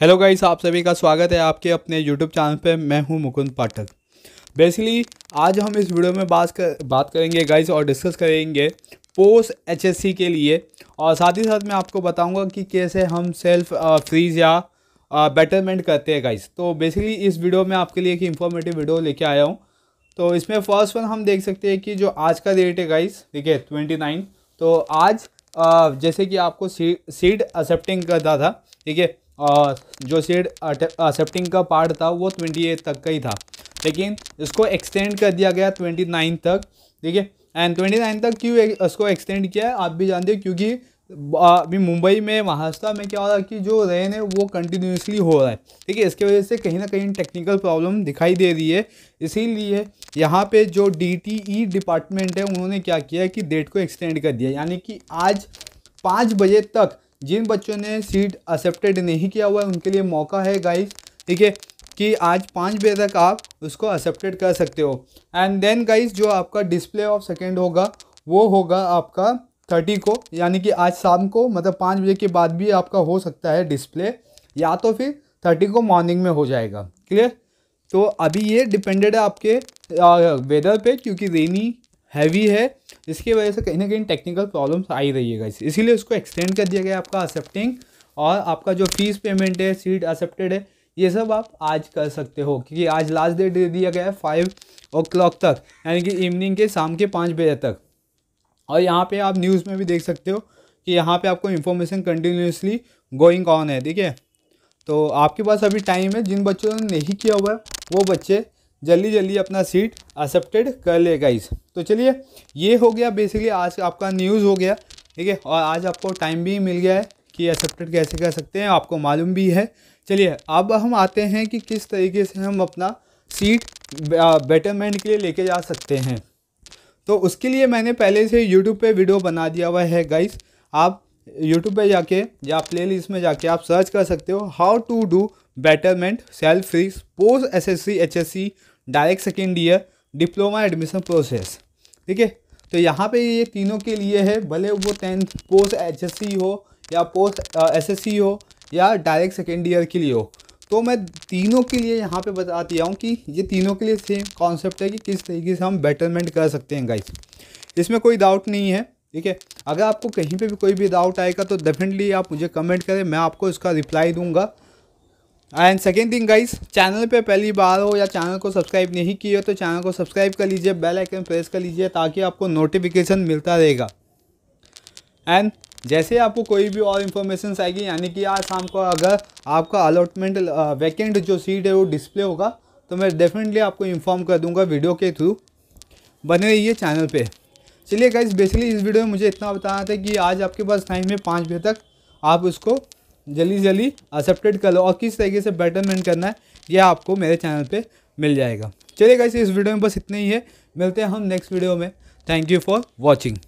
hello guys आप सभी का स्वागत है आपके अपने यूट्यूब चैनल पे मैं हूं मुकुंद पाठक बेसिकली आज हम इस वीडियो में बात कर बात करेंगे गाइस और डिस्कस करेंगे पोस्ट एचएससी के लिए और साथ ही साथ मैं आपको बताऊंगा कि कैसे हम सेल्फ फ्रीज या बेटरमेंट करते हैं गाइस तो बेसिकली इस वीडियो में आपके लिए एक इन्फॉर्मेटिव वीडियो लेके आया हूँ तो इसमें फर्स्ट वन हम देख सकते हैं कि जो आज का डेट है गाइस ठीक है ट्वेंटी नाइन तो आज जैसे कि आपको सीट सीट एक्सेप्टिंग करता था ठीक है और जो सीड एक्सेप्टिंग का पार्ट था वो ट्वेंटी एट तक का ही था लेकिन इसको एक्सटेंड कर दिया गया ट्वेंटी नाइन तक ठीक है एंड ट्वेंटी नाइन तक क्यों इसको एक्सटेंड किया है आप भी जानते हो क्योंकि अभी मुंबई में महाराष्ट्र में क्या हो रहा है कि जो रेन है वो कंटिन्यूसली हो रहा है ठीक है इसके वजह से कहीं ना कहीं टेक्निकल प्रॉब्लम दिखाई दे रही है इसीलिए यहाँ पे जो डीटीई डिपार्टमेंट e है उन्होंने क्या किया है कि डेट को एक्सटेंड कर दिया यानी कि आज पाँच बजे तक जिन बच्चों ने सीट एक्सेप्टेड नहीं किया हुआ है उनके लिए मौका है गाइस ठीक है कि आज पाँच बजे तक आप उसको एक्सेप्टेड कर सकते हो एंड देन गाइस जो आपका डिस्प्ले ऑफ सेकेंड होगा वो होगा आपका थर्टी को यानी कि आज शाम को मतलब पाँच बजे के बाद भी आपका हो सकता है डिस्प्ले या तो फिर थर्टी को मॉर्निंग में हो जाएगा क्लियर तो अभी ये डिपेंडेड है आपके वेदर पे क्योंकि रेनी हैवी है इसकी वजह से कहीं ना कहीं टेक्निकल प्रॉब्लम्स आ ही रही है गाइस इसीलिए उसको एक्सटेंड कर दिया गया आपका एक्सेप्टिंग और आपका जो फीस पेमेंट है सीट एक्सेप्टेड है ये सब आप आज कर सकते हो क्योंकि आज लास्ट डेट दे दिया गया है फाइव ओ क्लॉक तक यानी कि इवनिंग के शाम के पाँच बजे तक और यहाँ पे आप न्यूज़ में भी देख सकते हो कि यहाँ पे आपको इन्फॉर्मेशन कंटिन्यूसली गोइंग ऑन है ठीक है तो आपके पास अभी टाइम है जिन बच्चों ने नहीं किया हुआ है वो बच्चे जल्दी जल्दी अपना सीट एक्सेप्टेड कर ले गाइस तो चलिए ये हो गया बेसिकली आज आपका न्यूज़ हो गया ठीक है और आज आपको टाइम भी मिल गया है कि एक्सेप्टेड कैसे कर सकते हैं आपको मालूम भी है चलिए अब हम आते हैं कि किस तरीके से हम अपना सीट बेटरमेंट के लिए लेके जा सकते हैं तो उसके लिए मैंने पहले से यूट्यूब पे वीडियो बना दिया हुआ है गाइस आप यूट्यूब पे जाके या प्ले लिस्ट में जाके आप सर्च कर सकते हो how to do betterment self free post S S C H S C direct second year diploma admission process ठीक है तो यहाँ पे ये तीनों के लिए है भले वो टेंथ पोस्ट एच हो या पोस्ट एसएससी हो या डायरेक्ट सेकेंड ईयर के लिए हो तो मैं तीनों के लिए यहाँ पे बताती आऊँ हूँ कि ये तीनों के लिए सेम कॉन्सेप्ट है कि किस तरीके से हम बेटरमेंट कर सकते हैं गाइस इसमें कोई डाउट नहीं है ठीक है अगर आपको कहीं पे भी कोई भी डाउट आएगा तो डेफिनेटली आप मुझे कमेंट करें मैं आपको इसका रिप्लाई दूंगा and second thing guys channel पे पहली बार हो या चैनल को सब्सक्राइब नहीं किया हो तो चैनल को सब्सक्राइब कर लीजिए बेल आइकन प्रेस कर लीजिए ताकि आपको नोटिफिकेशन मिलता रहेगा एंड जैसे आपको कोई भी और इन्फॉर्मेशन आएगी यानी कि आज शाम को अगर आपका अलॉटमेंट वैकेंट जो सीट है वो डिस्प्ले होगा तो मैं डेफिनेटली आपको इन्फॉर्म कर दूंगा वीडियो के थ्रू बने रहिए चैनल पे चलिए गाइज बेसिकली इस वीडियो में मुझे इतना बताना था कि आज आपके पास टाइम है पाँच बजे तक आप उसको जल्दी जल्दी एक्सेप्टेड कर लो और किस तरीके से बेटरमेंट करना है ये आपको मेरे चैनल पे मिल जाएगा चलिए गाइस इस वीडियो में बस इतना ही है मिलते हैं हम नेक्स्ट वीडियो में थैंक यू फॉर वॉचिंग